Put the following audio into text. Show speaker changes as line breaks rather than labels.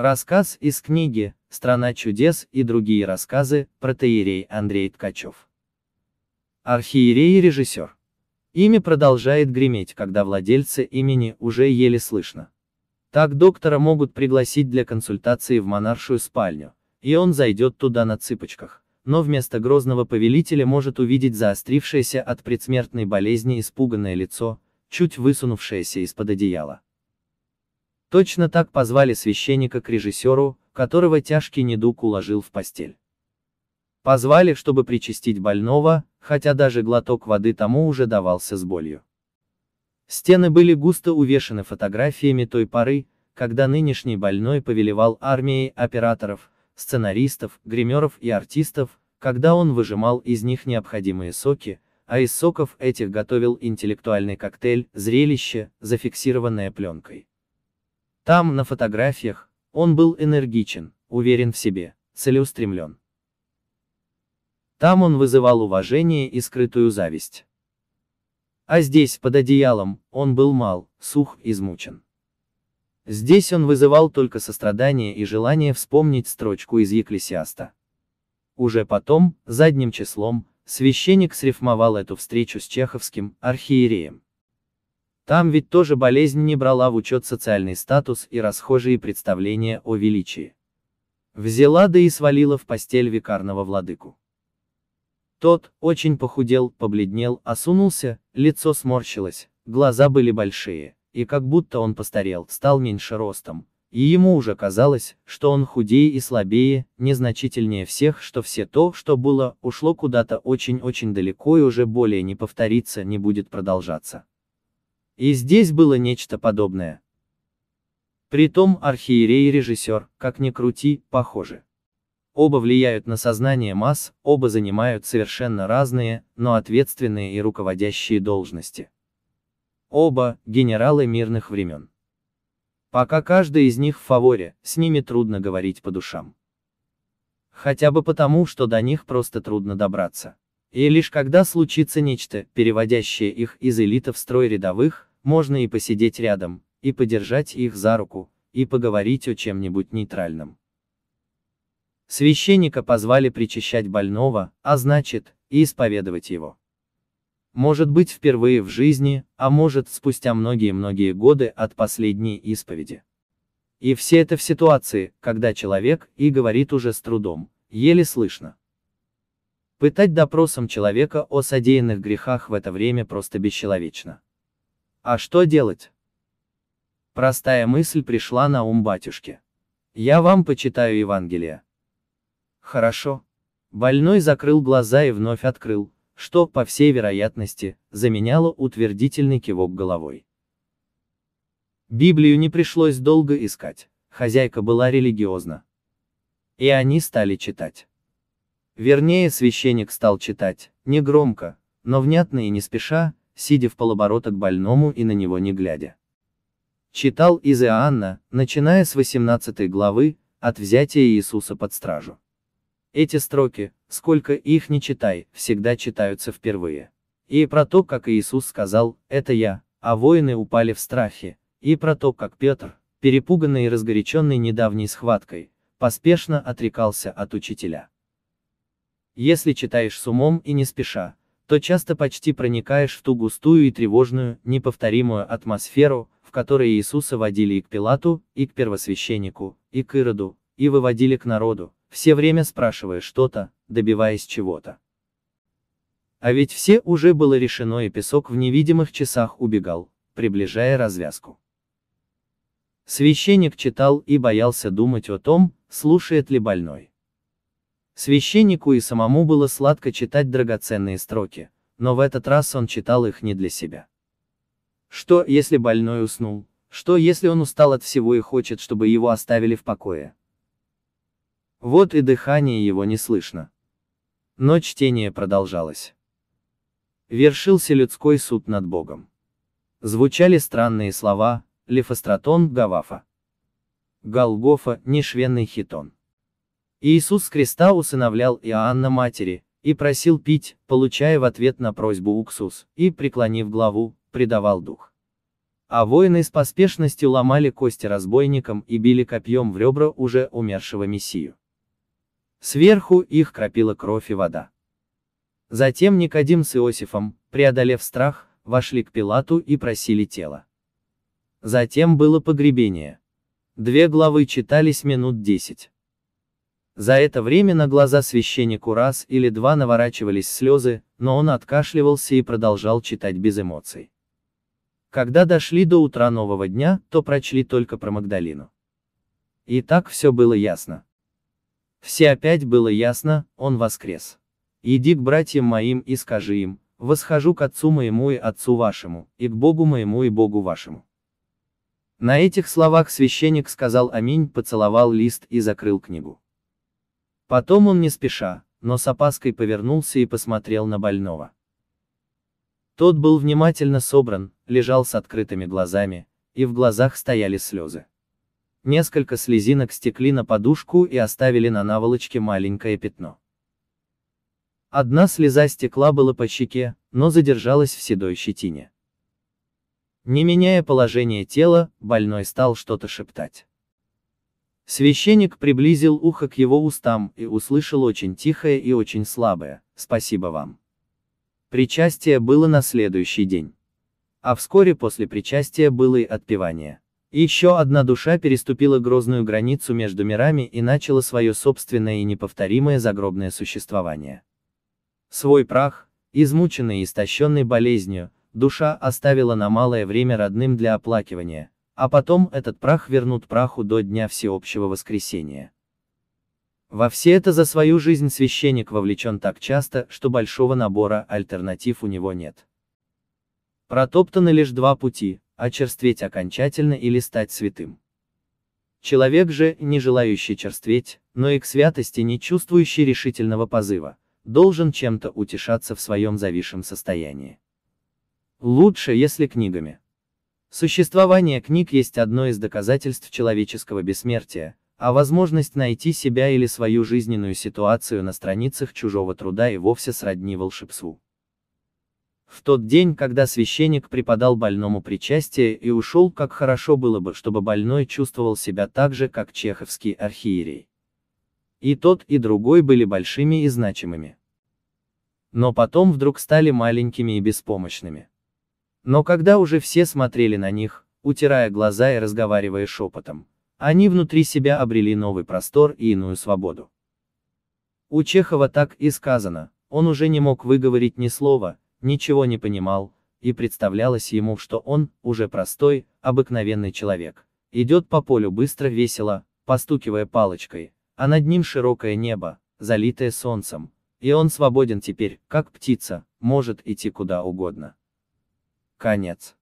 Рассказ из книги «Страна чудес» и другие рассказы, протеерей Андрей Ткачев. Архиерей и режиссер. Имя продолжает греметь, когда владельцы имени уже еле слышно. Так доктора могут пригласить для консультации в монаршую спальню, и он зайдет туда на цыпочках, но вместо грозного повелителя может увидеть заострившееся от предсмертной болезни испуганное лицо, чуть высунувшееся из-под одеяла. Точно так позвали священника к режиссеру, которого тяжкий недуг уложил в постель. Позвали, чтобы причастить больного, хотя даже глоток воды тому уже давался с болью. Стены были густо увешаны фотографиями той поры, когда нынешний больной повелевал армией операторов, сценаристов, гримеров и артистов, когда он выжимал из них необходимые соки, а из соков этих готовил интеллектуальный коктейль, зрелище, зафиксированное пленкой. Там, на фотографиях, он был энергичен, уверен в себе, целеустремлен. Там он вызывал уважение и скрытую зависть. А здесь, под одеялом, он был мал, сух, измучен. Здесь он вызывал только сострадание и желание вспомнить строчку из Екклесиаста. Уже потом, задним числом, священник срифмовал эту встречу с чеховским архиереем. Там ведь тоже болезнь не брала в учет социальный статус и расхожие представления о величии. Взяла да и свалила в постель викарного владыку. Тот очень похудел, побледнел, осунулся, лицо сморщилось, глаза были большие, и как будто он постарел, стал меньше ростом, и ему уже казалось, что он худее и слабее, незначительнее всех, что все то, что было, ушло куда-то очень-очень далеко и уже более не повторится, не будет продолжаться. И здесь было нечто подобное. Притом архиерей и режиссер, как ни крути, похожи. Оба влияют на сознание масс, оба занимают совершенно разные, но ответственные и руководящие должности. Оба – генералы мирных времен. Пока каждый из них в фаворе, с ними трудно говорить по душам. Хотя бы потому, что до них просто трудно добраться. И лишь когда случится нечто, переводящее их из элиты в строй рядовых, можно и посидеть рядом, и подержать их за руку, и поговорить о чем-нибудь нейтральном. Священника позвали причащать больного, а значит, и исповедовать его. Может быть впервые в жизни, а может спустя многие-многие годы от последней исповеди. И все это в ситуации, когда человек и говорит уже с трудом, еле слышно. Пытать допросом человека о содеянных грехах в это время просто бесчеловечно. А что делать? Простая мысль пришла на ум батюшке. Я вам почитаю Евангелие. Хорошо. Больной закрыл глаза и вновь открыл, что, по всей вероятности, заменяло утвердительный кивок головой. Библию не пришлось долго искать, хозяйка была религиозна. И они стали читать. Вернее, священник стал читать, не громко, но внятно и не спеша, сидя в полоборота к больному и на него не глядя. Читал из Иоанна, начиная с 18 главы, от взятия Иисуса под стражу. Эти строки, сколько их не читай, всегда читаются впервые. И про то, как Иисус сказал «это я», а воины упали в страхе, и про то, как Петр, перепуганный и разгоряченный недавней схваткой, поспешно отрекался от учителя. Если читаешь с умом и не спеша, то часто почти проникаешь в ту густую и тревожную, неповторимую атмосферу, в которой Иисуса водили и к Пилату, и к первосвященнику, и к Ироду, и выводили к народу, все время спрашивая что-то, добиваясь чего-то. А ведь все уже было решено и песок в невидимых часах убегал, приближая развязку. Священник читал и боялся думать о том, слушает ли больной. Священнику и самому было сладко читать драгоценные строки, но в этот раз он читал их не для себя. Что, если больной уснул? Что, если он устал от всего и хочет, чтобы его оставили в покое? Вот и дыхание его не слышно. Но чтение продолжалось. Вершился людской суд над Богом. Звучали странные слова, Лефостратон, Гавафа. Голгофа, Нишвенный хитон. Иисус с креста усыновлял Иоанна матери, и просил пить, получая в ответ на просьбу уксус, и, преклонив главу, предавал дух. А воины с поспешностью ломали кости разбойникам и били копьем в ребра уже умершего Мессию. Сверху их кропила кровь и вода. Затем Никодим с Иосифом, преодолев страх, вошли к Пилату и просили тело. Затем было погребение. Две главы читались минут десять. За это время на глаза священнику раз или два наворачивались слезы, но он откашливался и продолжал читать без эмоций. Когда дошли до утра нового дня, то прочли только про Магдалину. И так все было ясно. Все опять было ясно, он воскрес. Иди к братьям моим и скажи им, восхожу к отцу моему и отцу вашему, и к Богу моему и Богу вашему. На этих словах священник сказал аминь, поцеловал лист и закрыл книгу. Потом он не спеша, но с опаской повернулся и посмотрел на больного. Тот был внимательно собран, лежал с открытыми глазами, и в глазах стояли слезы. Несколько слезинок стекли на подушку и оставили на наволочке маленькое пятно. Одна слеза стекла была по щеке, но задержалась в седой щетине. Не меняя положение тела, больной стал что-то шептать. Священник приблизил ухо к его устам и услышал очень тихое и очень слабое «Спасибо вам». Причастие было на следующий день. А вскоре после причастия было и отпевание. Еще одна душа переступила грозную границу между мирами и начала свое собственное и неповторимое загробное существование. Свой прах, измученный и истощенный болезнью, душа оставила на малое время родным для оплакивания, а потом этот прах вернут праху до дня всеобщего воскресения. Во все это за свою жизнь священник вовлечен так часто, что большого набора альтернатив у него нет. Протоптаны лишь два пути – очерстветь окончательно или стать святым. Человек же, не желающий черстветь, но и к святости не чувствующий решительного позыва, должен чем-то утешаться в своем зависшем состоянии. Лучше, если книгами. Существование книг есть одно из доказательств человеческого бессмертия, а возможность найти себя или свою жизненную ситуацию на страницах чужого труда и вовсе сродни волшебству. В тот день, когда священник преподал больному причастие и ушел, как хорошо было бы, чтобы больной чувствовал себя так же, как чеховский архиерей. И тот, и другой были большими и значимыми. Но потом вдруг стали маленькими и беспомощными. Но когда уже все смотрели на них, утирая глаза и разговаривая шепотом, они внутри себя обрели новый простор и иную свободу. У Чехова так и сказано, он уже не мог выговорить ни слова, ничего не понимал, и представлялось ему, что он, уже простой, обыкновенный человек, идет по полю быстро весело, постукивая палочкой, а над ним широкое небо, залитое солнцем, и он свободен теперь, как птица, может идти куда угодно. Конец.